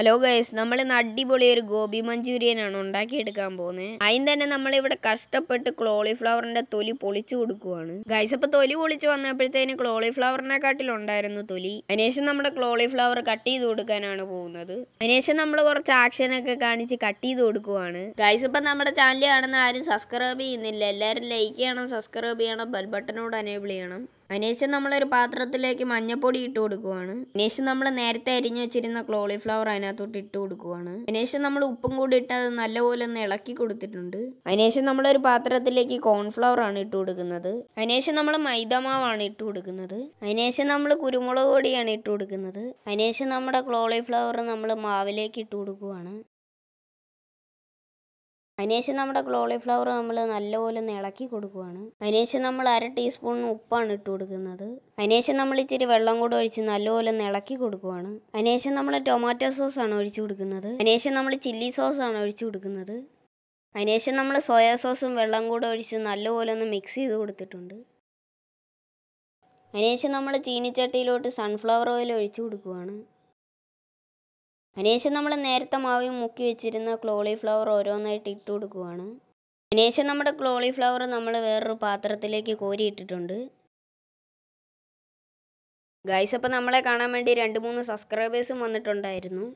hello guys നമ്മൾ ഇന്ന് അടിപൊളി ഒരു ഗോബി മഞ്ചൂരിയനാണ് ഉണ്ടാക്കിയെടുക്കാൻ പോകുന്നത് അതിന് തന്നെ നമ്മളിവിടെ കഷ്ടപ്പെട്ട് ക്ലോളിഫ്ലവറിന്റെ തൊലി പൊളിച്ചു കൊടുക്കുവാണ് ഗൈസ് അപ്പൊ തൊലി പൊളിച്ചു വന്നപ്പോഴത്തേന് ഉണ്ടായിരുന്നു തൊലി അതിനുശേഷം നമ്മുടെ ക്ലോളിഫ്ലവർ കട്ട് ചെയ്ത് കൊടുക്കാനാണ് പോകുന്നത് അതിനുശേഷം നമ്മൾ കുറച്ച് ആക്ഷനൊക്കെ കാണിച്ച് കട്ട് ചെയ്ത് കൊടുക്കുവാണ് ഗൈസ് ഇപ്പൊ നമ്മുടെ ചാനൽ കാണുന്ന ആരും സബ്സ്ക്രൈബ് ചെയ്യുന്നില്ല എല്ലാവരും ലൈക്ക് ചെയ്യണം സബ്സ്ക്രൈബ് ചെയ്യണം ബെൽ ബട്ടനോട് എനേബിൾ ചെയ്യണം അതിനുശേഷം നമ്മളൊരു പാത്രത്തിലേക്ക് മഞ്ഞപ്പൊടി ഇട്ട് കൊടുക്കുവാണ് അതിനുശേഷം നമ്മൾ നേരത്തെ അരിഞ്ഞു വെച്ചിരുന്ന കോളിഫ്ലവർ അതിനകത്തോട്ട് ഇട്ട് കൊടുക്കുവാണ് അതിനുശേഷം നമ്മൾ ഉപ്പും കൂടി ഇട്ട് അത് നല്ലപോലെ ഒന്ന് ഇളക്കി കൊടുത്തിട്ടുണ്ട് അതിനുശേഷം നമ്മളൊരു പാത്രത്തിലേക്ക് കോൺഫ്ലവർ ആണ് ഇട്ട് കൊടുക്കുന്നത് അതിനുശേഷം നമ്മൾ മൈദമാവാണ് ഇട്ട് കൊടുക്കുന്നത് അതിനുശേഷം നമ്മൾ കുരുമുളക് പൊടിയാണ് ഇട്ട് കൊടുക്കുന്നത് അതിനുശേഷം നമ്മുടെ കോളിഫ്ലവർ നമ്മൾ മാവിലേക്ക് ഇട്ട് കൊടുക്കുവാണ് അതിനുശേഷം നമ്മുടെ കോളിഫ്ലവർ നമ്മൾ നല്ലപോലെ ഒന്ന് ഇളക്കി കൊടുക്കുകയാണ് അതിനുശേഷം നമ്മൾ അര ടീസ്പൂൺ ഉപ്പാണ് ഇട്ട് കൊടുക്കുന്നത് അതിനുശേഷം നമ്മൾ ഇച്ചിരി വെള്ളം കൂടെ ഒഴിച്ച് നല്ലപോലെ ഒന്ന് ഇളക്കി കൊടുക്കുകയാണ് അതിനുശേഷം നമ്മൾ ടൊമാറ്റോ സോസ് ആണ് ഒഴിച്ചു കൊടുക്കുന്നത് അതിനുശേഷം നമ്മൾ ചില്ലി സോസ് ആണ് ഒഴിച്ചു കൊടുക്കുന്നത് അതിനുശേഷം നമ്മൾ സോയാ സോസും വെള്ളം കൂടെ ഒഴിച്ച് നല്ലപോലെ ഒന്ന് മിക്സ് ചെയ്ത് കൊടുത്തിട്ടുണ്ട് അതിനുശേഷം നമ്മൾ ചീനിച്ചട്ടിയിലോട്ട് സൺഫ്ലവർ ഓയിൽ ഒഴിച്ചു കൊടുക്കുകയാണ് അതിനുശേഷം നമ്മൾ നേരത്തെ മാവിയും മുക്കി വെച്ചിരുന്ന ക്ലോളിഫ്ലവർ ഓരോന്നായിട്ട് ഇട്ട് കൊടുക്കുവാണ് അതിനുശേഷം നമ്മുടെ ക്ലോളിഫ്ലവർ നമ്മൾ വേറൊരു പാത്രത്തിലേക്ക് കോരി ഇട്ടിട്ടുണ്ട് ഗൈസ് അപ്പോൾ നമ്മളെ കാണാൻ വേണ്ടി രണ്ട് മൂന്ന് സബ്സ്ക്രൈബേഴ്സും വന്നിട്ടുണ്ടായിരുന്നു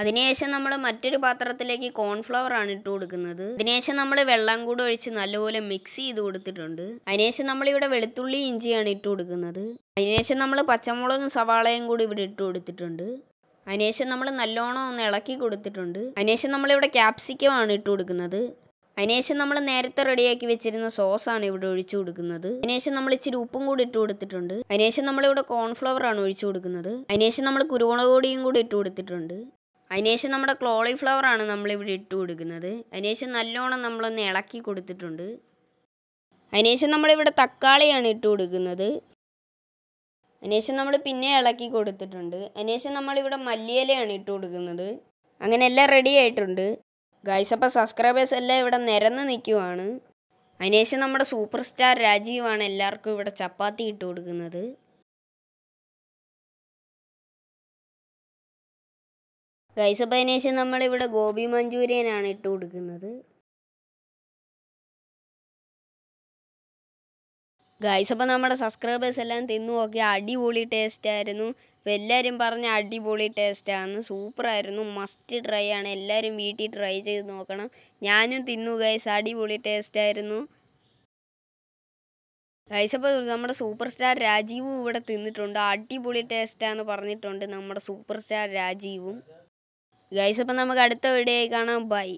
അതിനുശേഷം നമ്മൾ മറ്റൊരു പാത്രത്തിലേക്ക് കോൺഫ്ലവർ ആണ് ഇട്ട് കൊടുക്കുന്നത് അതിനുശേഷം നമ്മൾ വെള്ളം കൂടെ ഒഴിച്ച് നല്ലപോലെ മിക്സ് ചെയ്ത് കൊടുത്തിട്ടുണ്ട് അതിനുശേഷം നമ്മളിവിടെ വെളുത്തുള്ളി ഇഞ്ചിയാണ് ഇട്ട് കൊടുക്കുന്നത് അതിനുശേഷം നമ്മൾ പച്ചമുളകും സവാളയും കൂടി ഇവിടെ ഇട്ട് കൊടുത്തിട്ടുണ്ട് അതിനുശേഷം നമ്മൾ നല്ലോണം ഒന്ന് ഇളക്കി കൊടുത്തിട്ടുണ്ട് അതിനുശേഷം നമ്മളിവിടെ ക്യാപ്സിക്കം ആണ് ഇട്ട് കൊടുക്കുന്നത് അതിനുശേഷം നമ്മൾ നേരത്തെ റെഡിയാക്കി വെച്ചിരുന്ന സോസാണ് ഇവിടെ ഒഴിച്ചു കൊടുക്കുന്നത് അതിനുശേഷം നമ്മൾ ഇച്ചിരി ഉപ്പും കൂടി ഇട്ട് കൊടുത്തിട്ടുണ്ട് അതിനുശേഷം നമ്മളിവിടെ കോൺഫ്ലവർ ആണ് ഒഴിച്ചു കൊടുക്കുന്നത് അതിനുശേഷം നമ്മൾ കുരുമുളക് പൊടിയും കൂടി ഇട്ട് കൊടുത്തിട്ടുണ്ട് അതിനുശേഷം നമ്മുടെ നമ്മൾ നമ്മളിവിടെ ഇട്ട് കൊടുക്കുന്നത് അതിനുശേഷം നല്ലോണം നമ്മളൊന്ന് ഇളക്കി കൊടുത്തിട്ടുണ്ട് അതിനുശേഷം നമ്മളിവിടെ തക്കാളിയാണ് ഇട്ട് കൊടുക്കുന്നത് അതിനുശേഷം നമ്മൾ പിന്നെ ഇളക്കി കൊടുത്തിട്ടുണ്ട് അതിനുശേഷം നമ്മളിവിടെ മല്ലിയിലയാണ് ഇട്ട് കൊടുക്കുന്നത് അങ്ങനെ എല്ലാം റെഡി ആയിട്ടുണ്ട് ഗൈസ് അപ്പോൾ സബ്സ്ക്രൈബേഴ്സ് എല്ലാം ഇവിടെ നിരന്ന് നിൽക്കുവാണ് അതിനുശേഷം നമ്മുടെ സൂപ്പർ സ്റ്റാർ രാജീവാണ് എല്ലാവർക്കും ഇവിടെ ചപ്പാത്തി ഇട്ട് കൊടുക്കുന്നത് ഗൈസ് അപ്പോൾ നമ്മളിവിടെ ഗോപി മഞ്ചൂരിയനാണ് ഇട്ട് കൊടുക്കുന്നത് ഗൈസ് അപ്പോൾ നമ്മുടെ സബ്സ്ക്രൈബേഴ്സ് എല്ലാം തിന്നു നോക്കി അടിപൊളി ടേസ്റ്റ് ആയിരുന്നു അപ്പോൾ എല്ലാവരും പറഞ്ഞ അടിപൊളി ടേസ്റ്റാണ് സൂപ്പറായിരുന്നു മസ്റ്റ് ട്രൈ ആണ് എല്ലാവരും വീട്ടിൽ ട്രൈ ചെയ്ത് നോക്കണം ഞാനും തിന്നു ഗൈസ് അടിപൊളി ടേസ്റ്റായിരുന്നു ഗൈസ് അപ്പോൾ നമ്മുടെ സൂപ്പർ സ്റ്റാർ രാജീവും ഇവിടെ തിന്നിട്ടുണ്ട് അടിപൊളി ടേസ്റ്റാന്ന് പറഞ്ഞിട്ടുണ്ട് നമ്മുടെ സൂപ്പർ സ്റ്റാർ രാജീവും ഗൈസ് അപ്പം നമുക്ക് അടുത്ത വീഡിയോയിൽ കാണാം ബൈ